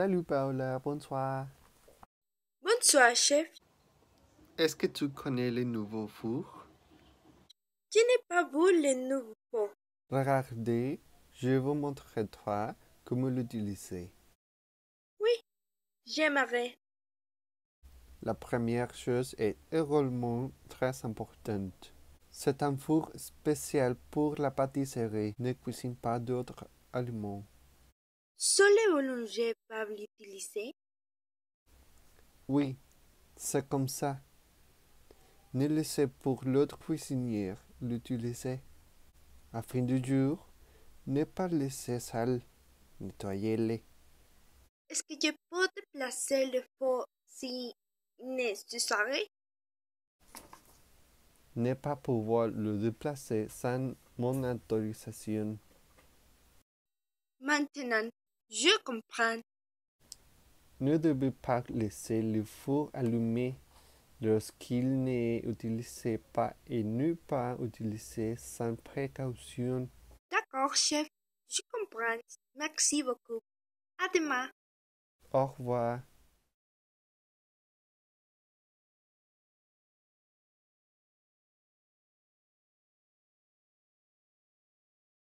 Salut Paola, bonsoir. Bonsoir, chef. Est-ce que tu connais les nouveaux fours? Je n'ai pas vu les nouveaux fours. Regardez, je vous montrerai toi comment l'utiliser. Oui, j'aimerais. La première chose est également très importante. C'est un four spécial pour la pâtisserie, ne cuisine pas d'autres aliments. Seuls les boulangers peuvent l'utiliser Oui, c'est comme ça. Ne laissez pour l'autre cuisinière l'utiliser. À fin du jour, ne pas laisser sale, nettoyez-les. Est-ce que je peux déplacer le four si nécessaire? Ne pas pouvoir le déplacer sans mon autorisation. Maintenant, je comprends. Ne devez pas laisser le four allumé lorsqu'il n'est utilisé pas et ne pas utiliser sans précaution. D'accord, chef. Je comprends. Merci beaucoup. À demain. Au revoir.